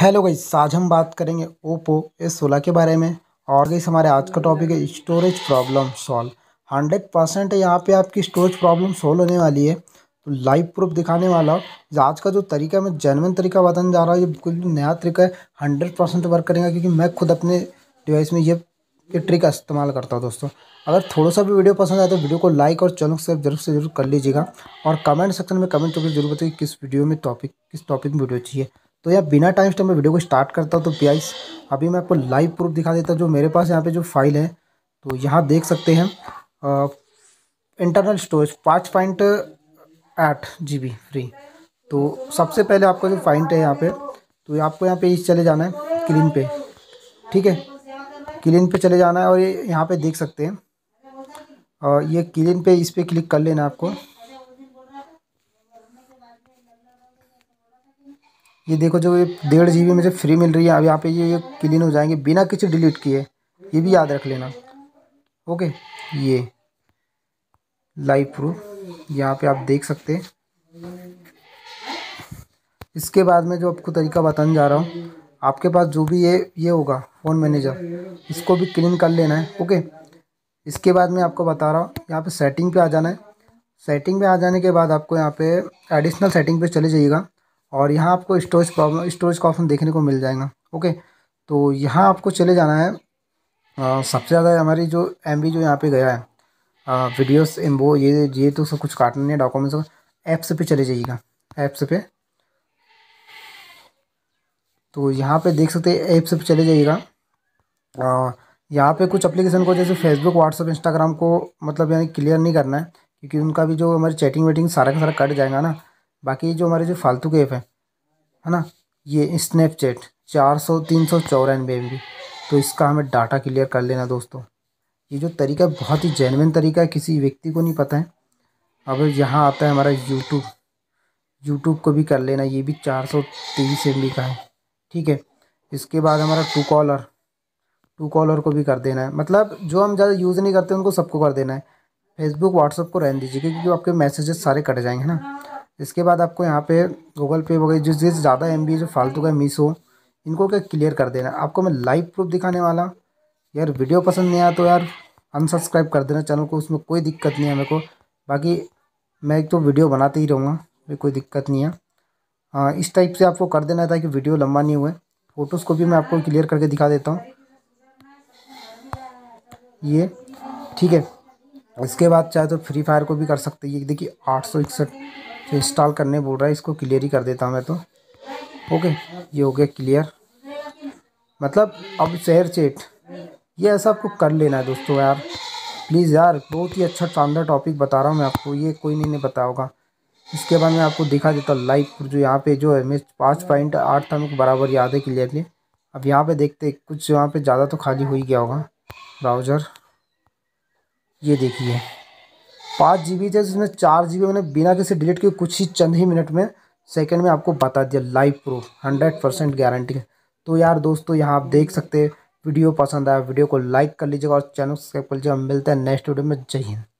hello गई आज हम बात करेंगे ओप्पो एस सोलह के बारे में और गई हमारे आज का टॉपिक है storage problem solve hundred percent यहाँ पे आपकी स्टोरेज प्रॉब्लम सॉल्व होने वाली है तो लाइव प्रूफ दिखाने वाला हूँ आज का जो तरीका मैं जेनविन तरीका बताने जा रहा हूँ ये बिल्कुल नया तरीका है हंड्रेड परसेंट वर्क करेगा क्योंकि मैं खुद अपने डिवाइस में ये ये ट्रिक इस्तेमाल करता हूँ दोस्तों अगर थोड़ा सा भी वीडियो पसंद आए तो वीडियो को लाइक और चैनल से जरूर से जरूर कर लीजिएगा और कमेंट सेक्शन में कमेंट करके जरूर बताइए किस वीडियो में टॉपिक किस टॉपिक में वीडियो चाहिए तो यार बिना टाइम स्टैम्प में वीडियो को स्टार्ट करता हूँ तो प्याइस अभी मैं आपको लाइव प्रूफ दिखा देता हूँ जो मेरे पास यहाँ पे जो फाइल है तो यहाँ देख सकते हैं इंटरनल स्टोरेज पाँच पॉइंट आठ जी बी फ्री तो सबसे पहले आपका जो पॉइंट है यहाँ पे तो आपको यहाँ पे इस चले जाना है क्लीन पे ठीक है क्लीन पे चले जाना है और ये यह यहाँ पे देख सकते हैं और ये क्लीन पे इस पर क्लिक कर लेना आपको ये देखो जो ये डेढ़ जी मुझे फ्री मिल रही है अब यहाँ पे ये ये क्लीन हो जाएंगे बिना किसी डिलीट किए ये भी याद रख लेना ओके ये लाइव प्रूफ यहाँ पे आप देख सकते हैं इसके बाद में जो आपको तरीका बताने जा रहा हूँ आपके पास जो भी ये ये होगा फ़ोन मैनेजर इसको भी क्लीन कर लेना है ओके इसके बाद मैं आपको बता रहा हूँ यहाँ पे सेटिंग पे आ जाना है सेटिंग पे आ जाने के बाद आपको यहाँ पे एडिशनल सेटिंग पे चले जाइएगा और यहाँ आपको स्टोरेज प्रॉब्लम स्टोरेज का ऑप्शन देखने को मिल जाएगा ओके तो यहाँ आपको चले जाना है आ, सबसे ज़्यादा हमारी जो एम जो यहाँ पर गया है वीडियोस एम एम्बो ये ये तो सब कुछ काटना नहीं है डॉक्यूमेंट्स ऐप्स पे चले जाइएगा ऐप्स पे तो यहाँ पे देख सकते हैं ऐप्स पे चले जाइएगा यहाँ पे कुछ एप्लीकेशन को जैसे फेसबुक व्हाट्सअप इंस्टाग्राम को मतलब यानी क्लियर नहीं करना है क्योंकि उनका भी जो हमारी चैटिंग वेटिंग सारा का सारा कट जाएगा ना बाकी जो हमारे जो फालतू के ऐप हैं है ना ये स्नैपचैट चार सौ तीन सौ चौरानवे एम तो इसका हमें डाटा क्लियर कर लेना दोस्तों ये जो तरीका बहुत ही जेनविन तरीका है किसी व्यक्ति को नहीं पता है अब यहाँ आता है हमारा यूट्यूब यूट्यूब को भी कर लेना ये भी चार सौ तेईस एम का है ठीक है इसके बाद हमारा टू कॉलर टू कॉलर को भी कर देना है मतलब जो हम ज़्यादा यूज़ नहीं करते उनको सबको कर देना है फेसबुक व्हाट्सअप को रहने दीजिए क्योंकि आपके मैसेजेस सारे कट जाएंगे ना इसके बाद आपको यहाँ पे गूगल पे वगैरह जिस जिस ज़्यादा एम जो फालतू का मिस हो इनको क्या क्लियर कर देना आपको मैं लाइव प्रूफ दिखाने वाला यार वीडियो पसंद नहीं आया तो यार अनसब्सक्राइब कर देना चैनल को उसमें कोई दिक्कत नहीं है मेरे को बाकी मैं एक तो वीडियो बनाते ही रहूँगा कोई दिक्कत नहीं है आ, हाँ, इस टाइप से आपको कर देना है ताकि वीडियो लंबा नहीं हुए फ़ोटोज़ को भी मैं आपको क्लियर करके दिखा देता हूँ ये ठीक है इसके बाद चाहे तो फ्री फायर को भी कर सकते हैं ये देखिए आठ सौ इकसठ जो इंस्टॉल करने बोल रहा है इसको क्लियर ही कर देता हूँ मैं तो ओके ये हो गया क्लियर मतलब अब शेयर चेट ये ऐसा आपको कर लेना है दोस्तों यार प्लीज़ यार बहुत ही अच्छा शानदार टॉपिक बता रहा हूँ मैं आपको ये कोई नहीं, नहीं पता होगा इसके बाद मैं आपको दिखा देता हूँ लाइक जो यहाँ पे जो है मैं पाँच पॉइंट आठ था मेरे बराबर याद है क्लियरली अब यहाँ पे देखते कुछ यहाँ पे ज़्यादा तो खाली हो ही गया होगा ब्राउज़र ये देखिए पाँच जी बी थे जिसमें चार जी बी मैंने बिना किसी डिलीट के कुछ ही चंद ही मिनट में सेकंड में आपको बता दिया live proof hundred percent guarantee है तो यार दोस्तों यहाँ आप देख सकते हैं वीडियो पसंद आया वीडियो को लाइक कर लीजिएगा और चैनल सब्सक्राइब कर लीजिएगा मिलते हैं नेक्स्ट वीडियो में जय हिंद